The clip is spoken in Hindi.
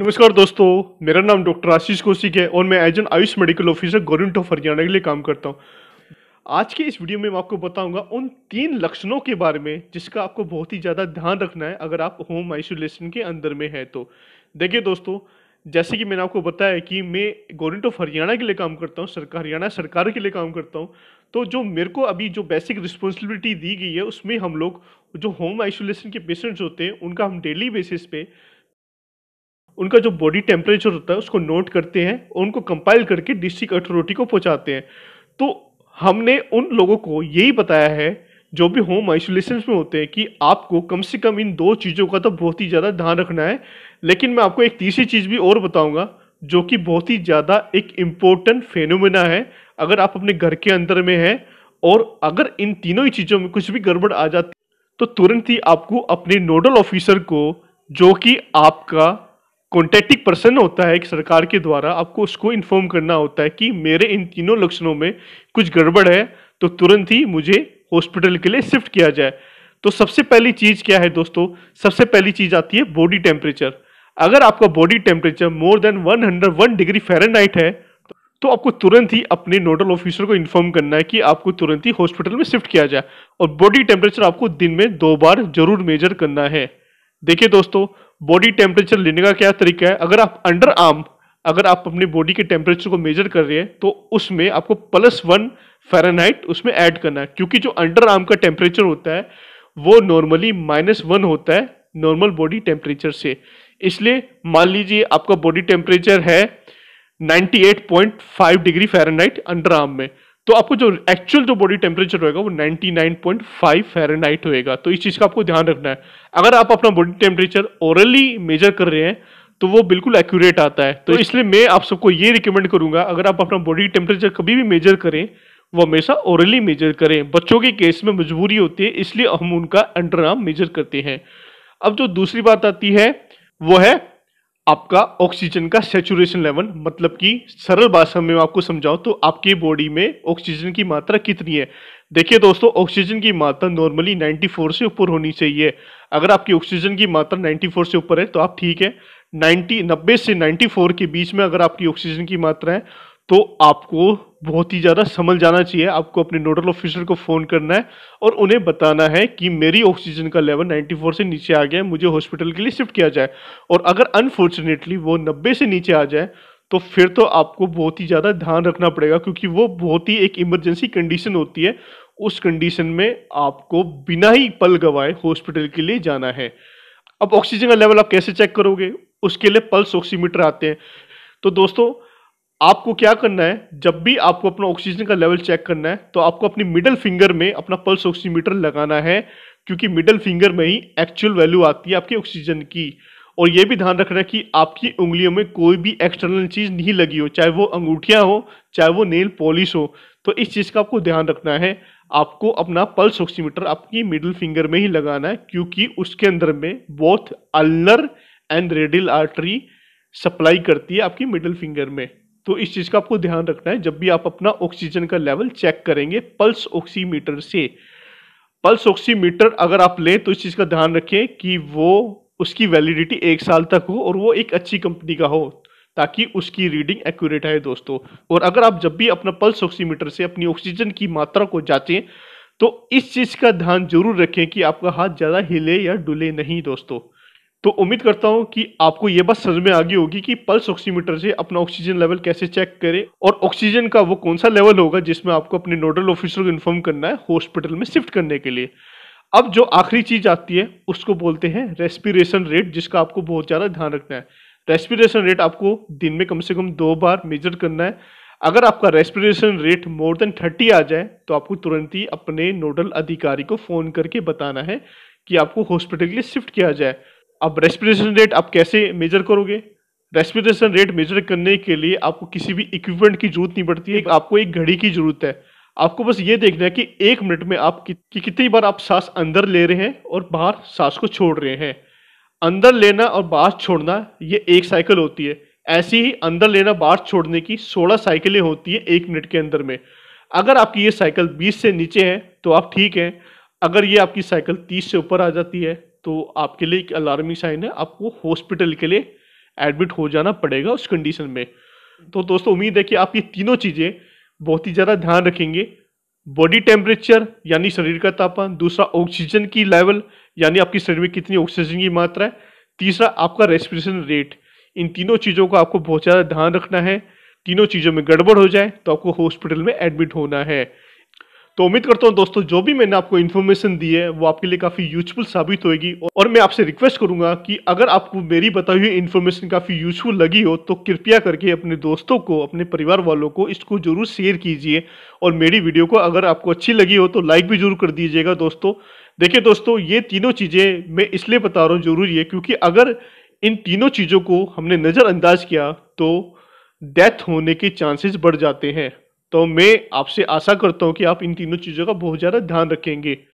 नमस्कार दोस्तों मेरा नाम डॉक्टर आशीष कौशिक है और मैं as an AYUSH medical officer government of Haryana के लिए काम करता हूँ आज के इस वीडियो में मैं आपको बताऊंगा उन तीन लक्षणों के बारे में जिसका आपको बहुत ही ज़्यादा ध्यान रखना है अगर आप होम आइसोलेशन के अंदर में है तो देखिए दोस्तों जैसे कि मैंने आपको बताया कि मैं गवर्नमेंट ऑफ हरियाणा के लिए काम करता हूँ सरकार हरियाणा सरकार के लिए काम करता हूँ तो जो मेरे को अभी जो बेसिक रिस्पॉन्सिबिलिटी दी गई है उसमें हम लोग जो होम आइसोलेशन के पेशेंट्स होते हैं उनका हम डेली बेसिस पे उनका जो बॉडी टेम्परेचर होता है उसको नोट करते हैं और उनको कंपाइल करके डिस्ट्रिक्ट अथॉरिटी को पहुंचाते हैं तो हमने उन लोगों को यही बताया है जो भी होम आइसोलेशन में होते हैं कि आपको कम से कम इन दो चीज़ों का तो बहुत ही ज़्यादा ध्यान रखना है लेकिन मैं आपको एक तीसरी चीज़ भी और बताऊंगा जो कि बहुत ही ज़्यादा एक इम्पोर्टेंट फेनोमेना है अगर आप अपने घर के अंदर में हैं और अगर इन तीनों ही चीज़ों में कुछ भी गड़बड़ आ जाती तो तुरंत ही आपको अपने नोडल ऑफिसर को जो कि आपका कॉन्टेक्टिंग पर्सन होता है एक सरकार के द्वारा आपको उसको इन्फॉर्म करना होता है कि मेरे इन तीनों लक्षणों में कुछ गड़बड़ है तो तुरंत ही मुझे हॉस्पिटल के लिए शिफ्ट किया जाए तो सबसे पहली चीज़ क्या है दोस्तों सबसे पहली चीज़ आती है बॉडी टेम्परेचर अगर आपका body temperature more than one degree Fahrenheit है तो आपको तुरंत ही अपने नोडल ऑफिसर को इन्फॉर्म करना है कि आपको तुरंत ही हॉस्पिटल में शिफ्ट किया जाए और बॉडी टेम्परेचर आपको दिन में दो बार जरूर मेजर करना है देखिए दोस्तों बॉडी टेम्परेचर लेने का क्या तरीका है अगर आप अंडर आर्म अगर आप अपने बॉडी के टेम्परेचर को मेजर कर रहे हैं तो उसमें आपको प्लस वन फ़ारेनहाइट उसमें ऐड करना है क्योंकि जो अंडर आर्म का टेम्परेचर होता है वो नॉर्मली माइनस वन होता है नॉर्मल बॉडी टेम्परेचर से इसलिए मान लीजिए आपका बॉडी टेम्परेचर है 98.5 डिग्री फ़ारेनहाइट अंडर आर्म में तो आपको जो एक्चुअल जो बॉडी टेम्परेचर होगा वो 99.5 फ़ारेनहाइट होएगा तो इस चीज़ का आपको ध्यान रखना है अगर आप अपना बॉडी टेम्परेचर ओरली मेजर कर रहे हैं तो वो बिल्कुल एक्यूरेट आता है तो इसलिए मैं आप सबको ये रिकमेंड करूंगा अगर आप अपना बॉडी टेम्परेचर कभी भी मेजर करें वो हमेशा ओरली मेजर करें बच्चों के केस में मजबूरी होती है इसलिए हम उनका अंडर मेजर करते हैं अब जो दूसरी बात आती है वो है आपका ऑक्सीजन का सेचुरेशन लेवल मतलब कि सरल भाषा में आपको समझाऊं तो आपकी बॉडी में ऑक्सीजन की मात्रा कितनी है देखिए दोस्तों ऑक्सीजन की मात्रा नॉर्मली 94 से ऊपर होनी चाहिए अगर आपकी ऑक्सीजन की मात्रा 94 से ऊपर है तो आप ठीक है 90 90 से 94 के बीच में अगर आपकी ऑक्सीजन की मात्रा है तो आपको बहुत ही ज़्यादा समझ जाना चाहिए आपको अपने नोडल ऑफिसर को फ़ोन करना है और उन्हें बताना है कि मेरी ऑक्सीजन का लेवल 94 से नीचे आ गया है मुझे हॉस्पिटल के लिए शिफ्ट किया जाए और अगर अनफॉर्चुनेटली वो 90 से नीचे आ जाए तो फिर तो आपको बहुत ही ज़्यादा ध्यान रखना पड़ेगा क्योंकि वो बहुत ही एक इमरजेंसी कंडीशन होती है उस कंडीशन में आपको बिना ही पल गवाए हॉस्पिटल के लिए जाना है अब ऑक्सीजन का लेवल आप कैसे चेक करोगे उसके लिए पल्स ऑक्सीमीटर आते हैं तो दोस्तों आपको क्या करना है जब भी आपको अपना ऑक्सीजन का लेवल चेक करना है तो आपको अपनी मिडल फिंगर में अपना पल्स ऑक्सीमीटर लगाना है क्योंकि मिडल फिंगर में ही एक्चुअल वैल्यू आती है आपकी ऑक्सीजन की और ये भी ध्यान रखना है कि आपकी उंगलियों में कोई भी एक्सटर्नल चीज़ नहीं लगी हो चाहे वो अंगूठियाँ हो चाहे वो नेल पॉलिश हो तो इस चीज़ का आपको ध्यान रखना है आपको अपना पल्स ऑक्सीमीटर आपकी मिडिल फिंगर में ही लगाना है क्योंकि उसके अंदर में both ulnar and radial artery supply करती है आपकी मिडिल फिंगर में तो इस चीज़ का आपको ध्यान रखना है जब भी आप अपना ऑक्सीजन का लेवल चेक करेंगे पल्स ऑक्सीमीटर से पल्स ऑक्सीमीटर अगर आप लें तो इस चीज़ का ध्यान रखें कि वो उसकी वैलिडिटी एक साल तक हो और वो एक अच्छी कंपनी का हो ताकि उसकी रीडिंग एक्यूरेट है दोस्तों और अगर आप जब भी अपना पल्स ऑक्सीमीटर से अपनी ऑक्सीजन की मात्रा को जाँचें तो इस चीज़ का ध्यान जरूर रखें कि आपका हाथ ज़्यादा हिले या डुले नहीं दोस्तों तो उम्मीद करता हूं कि आपको ये बात समझ में आ गई होगी कि पल्स ऑक्सीमीटर से अपना ऑक्सीजन लेवल कैसे चेक करें और ऑक्सीजन का वो कौन सा लेवल होगा जिसमें आपको अपने नोडल ऑफिसर को इन्फॉर्म करना है हॉस्पिटल में शिफ्ट करने के लिए अब जो आखिरी चीज आती है उसको बोलते हैं रेस्पिरेशन रेट जिसका आपको बहुत ज़्यादा ध्यान रखना है रेस्पिरेशन रेट आपको दिन में कम से कम दो बार मेजर करना है अगर आपका respiration rate more than thirty आ जाए तो आपको तुरंत ही अपने नोडल अधिकारी को फ़ोन करके बताना है कि आपको हॉस्पिटल के लिए शिफ्ट किया जाए अब रेस्पिरेशन रेट आप कैसे मेजर करोगे रेस्पिरेशन रेट मेजर करने के लिए आपको किसी भी इक्विपमेंट की जरूरत नहीं पड़ती है आपको एक घड़ी की जरूरत है आपको बस ये देखना है कि एक मिनट में आप कि, कि कितनी बार आप सांस अंदर ले रहे हैं और बाहर सांस को छोड़ रहे हैं अंदर लेना और बाहर छोड़ना ये एक साइकिल होती है ऐसी ही अंदर लेना बाहर छोड़ने की सोलह साइकिलें होती हैं एक मिनट के अंदर में अगर आपकी ये साइकिल बीस से नीचे है तो आप ठीक हैं अगर ये आपकी साइकिल तीस से ऊपर आ जाती है तो आपके लिए एक अलार्मिंग साइन है आपको हॉस्पिटल के लिए एडमिट हो जाना पड़ेगा उस कंडीशन में तो दोस्तों उम्मीद है कि आप ये तीनों चीज़ें बहुत ही ज़्यादा ध्यान रखेंगे बॉडी टेम्परेचर यानी शरीर का तापमान दूसरा ऑक्सीजन की लेवल यानी आपके शरीर में कितनी ऑक्सीजन की मात्रा है तीसरा आपका रेस्पिरेशन रेट इन तीनों चीज़ों का आपको बहुत ज़्यादा ध्यान रखना है तीनों चीज़ों में गड़बड़ हो जाए तो आपको हॉस्पिटल में एडमिट होना है तो उम्मीद करता हूँ दोस्तों जो भी मैंने आपको इन्फॉर्मेशन दी है वो आपके लिए काफ़ी यूजफुल साबित होगी और मैं आपसे रिक्वेस्ट करूँगा कि अगर आपको मेरी बताई हुई इन्फॉर्मेशन काफ़ी यूजफुल लगी हो तो कृपया करके अपने दोस्तों को अपने परिवार वालों को इसको जरूर शेयर कीजिए और मेरी वीडियो को अगर आपको अच्छी लगी हो तो लाइक भी जरूर कर दीजिएगा दोस्तों देखिए दोस्तों ये तीनों चीज़ें मैं इसलिए बता रहा हूँ जरूरी है क्योंकि अगर इन तीनों चीज़ों को हमने नज़रअंदाज किया तो डेथ होने के चांसेस बढ़ जाते हैं तो मैं आपसे आशा करता हूँ कि आप इन तीनों चीज़ों का बहुत ज़्यादा ध्यान रखेंगे